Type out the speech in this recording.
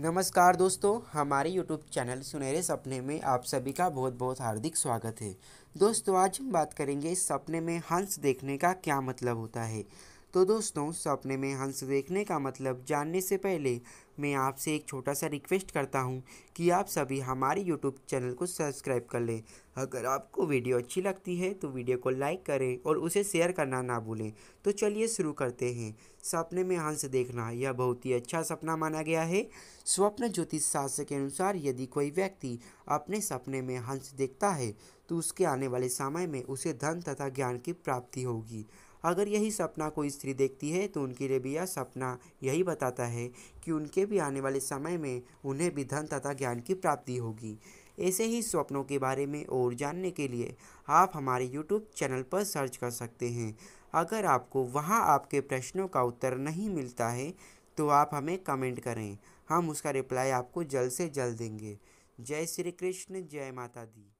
नमस्कार दोस्तों हमारे यूट्यूब चैनल सुनहरे सपने में आप सभी का बहुत बहुत हार्दिक स्वागत है दोस्तों आज हम बात करेंगे सपने में हंस देखने का क्या मतलब होता है तो दोस्तों सपने में हंस देखने का मतलब जानने से पहले मैं आपसे एक छोटा सा रिक्वेस्ट करता हूँ कि आप सभी हमारे यूट्यूब चैनल को सब्सक्राइब कर लें अगर आपको वीडियो अच्छी लगती है तो वीडियो को लाइक करें और उसे शेयर करना ना भूलें तो चलिए शुरू करते हैं सपने में हंस देखना यह बहुत ही अच्छा सपना माना गया है स्वप्न ज्योतिष शास्त्र के अनुसार यदि कोई व्यक्ति अपने सपने में हंस देखता है तो उसके आने वाले समय में उसे धन तथा ज्ञान की प्राप्ति होगी अगर यही सपना कोई स्त्री देखती है तो उनके लिए भी यह सपना यही बताता है कि उनके भी आने वाले समय में उन्हें भी धन तथा ज्ञान की प्राप्ति होगी ऐसे ही स्वप्नों के बारे में और जानने के लिए आप हमारे यूट्यूब चैनल पर सर्च कर सकते हैं अगर आपको वहाँ आपके प्रश्नों का उत्तर नहीं मिलता है तो आप हमें कमेंट करें हम उसका रिप्लाई आपको जल्द से जल्द देंगे जय श्री कृष्ण जय माता दी